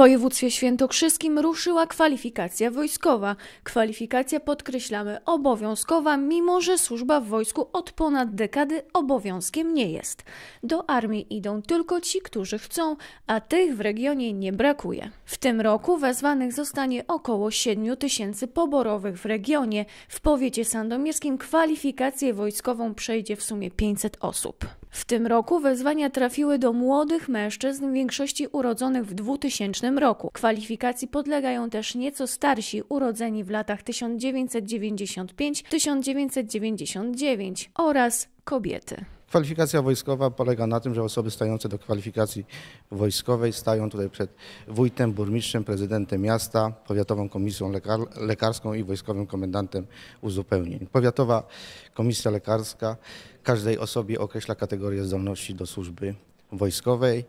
województwie świętokrzyskim ruszyła kwalifikacja wojskowa. Kwalifikacja podkreślamy obowiązkowa, mimo że służba w wojsku od ponad dekady obowiązkiem nie jest. Do armii idą tylko ci, którzy chcą, a tych w regionie nie brakuje. W tym roku wezwanych zostanie około 7 tysięcy poborowych w regionie. W powiecie sandomierskim kwalifikację wojskową przejdzie w sumie 500 osób. W tym roku wezwania trafiły do młodych mężczyzn, w większości urodzonych w 2000 roku. Kwalifikacji podlegają też nieco starsi, urodzeni w latach 1995-1999 oraz kobiety. Kwalifikacja wojskowa polega na tym, że osoby stające do kwalifikacji wojskowej stają tutaj przed wójtem, burmistrzem, prezydentem miasta, powiatową komisją lekar lekarską i wojskowym komendantem uzupełnień. Powiatowa komisja lekarska każdej osobie określa kategorię zdolności do służby wojskowej.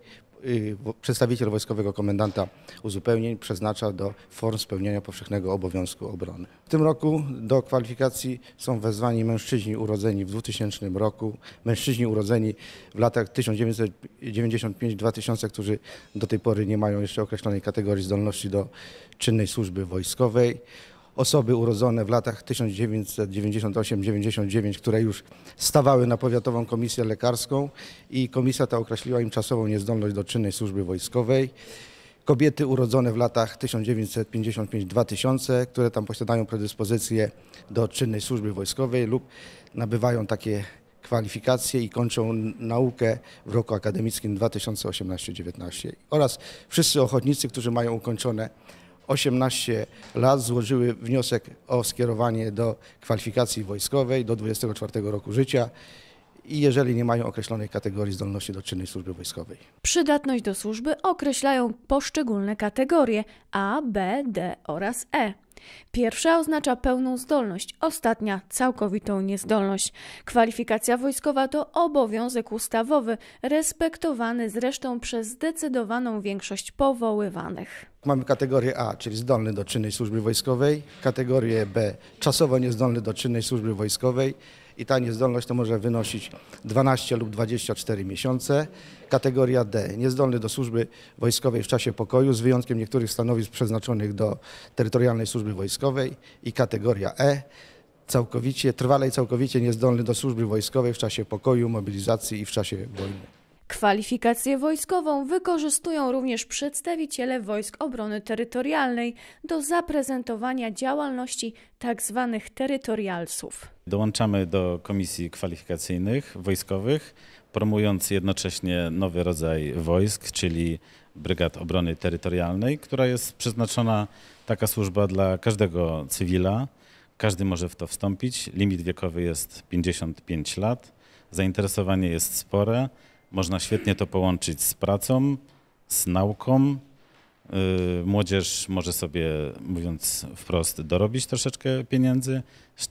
Y, przedstawiciel wojskowego komendanta uzupełnień przeznacza do form spełnienia powszechnego obowiązku obrony. W tym roku do kwalifikacji są wezwani mężczyźni urodzeni w 2000 roku, mężczyźni urodzeni w latach 1995-2000, którzy do tej pory nie mają jeszcze określonej kategorii zdolności do czynnej służby wojskowej osoby urodzone w latach 1998-99, które już stawały na Powiatową Komisję Lekarską i komisja ta określiła im czasową niezdolność do czynnej służby wojskowej. Kobiety urodzone w latach 1955-2000, które tam posiadają predyspozycje do czynnej służby wojskowej lub nabywają takie kwalifikacje i kończą naukę w roku akademickim 2018-19 oraz wszyscy ochotnicy, którzy mają ukończone 18 lat złożyły wniosek o skierowanie do kwalifikacji wojskowej do 24 roku życia i jeżeli nie mają określonej kategorii zdolności do czynnej służby wojskowej. Przydatność do służby określają poszczególne kategorie A, B, D oraz E. Pierwsza oznacza pełną zdolność, ostatnia całkowitą niezdolność. Kwalifikacja wojskowa to obowiązek ustawowy, respektowany zresztą przez zdecydowaną większość powoływanych. Mamy kategorię A, czyli zdolny do czynnej służby wojskowej, kategorię B, czasowo niezdolny do czynnej służby wojskowej, i ta niezdolność to może wynosić 12 lub 24 miesiące. Kategoria D. Niezdolny do służby wojskowej w czasie pokoju, z wyjątkiem niektórych stanowisk przeznaczonych do terytorialnej służby wojskowej. I kategoria E. Całkowicie, trwale i całkowicie niezdolny do służby wojskowej w czasie pokoju, mobilizacji i w czasie wojny. Kwalifikację wojskową wykorzystują również przedstawiciele Wojsk Obrony Terytorialnej do zaprezentowania działalności tzw. Tak terytorialsów. Dołączamy do komisji kwalifikacyjnych wojskowych, promując jednocześnie nowy rodzaj wojsk, czyli Brygad Obrony Terytorialnej, która jest przeznaczona taka służba dla każdego cywila. Każdy może w to wstąpić. Limit wiekowy jest 55 lat. Zainteresowanie jest spore. Można świetnie to połączyć z pracą, z nauką. Y, młodzież może sobie, mówiąc wprost, dorobić troszeczkę pieniędzy.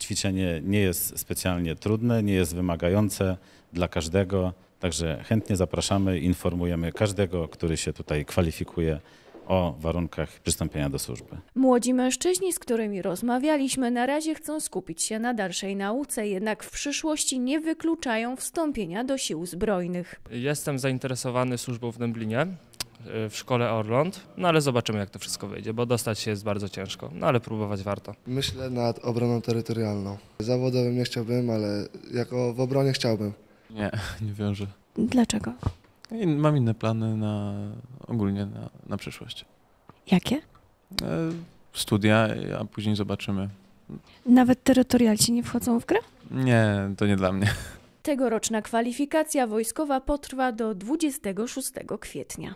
Ćwiczenie nie jest specjalnie trudne, nie jest wymagające dla każdego, także chętnie zapraszamy, informujemy każdego, który się tutaj kwalifikuje o warunkach przystąpienia do służby. Młodzi mężczyźni, z którymi rozmawialiśmy, na razie chcą skupić się na dalszej nauce, jednak w przyszłości nie wykluczają wstąpienia do sił zbrojnych. Jestem zainteresowany służbą w Dęblinie e, w szkole Orląt, no ale zobaczymy jak to wszystko wyjdzie, bo dostać się jest bardzo ciężko, no ale próbować warto. Myślę nad obroną terytorialną. Zawodowym nie chciałbym, ale jako w obronie chciałbym. Nie, nie wiąże. Dlaczego? I mam inne plany na ogólnie na, na przyszłość. Jakie? E, studia, a później zobaczymy. Nawet terytorialci nie wchodzą w grę? Nie, to nie dla mnie. Tegoroczna kwalifikacja wojskowa potrwa do 26 kwietnia.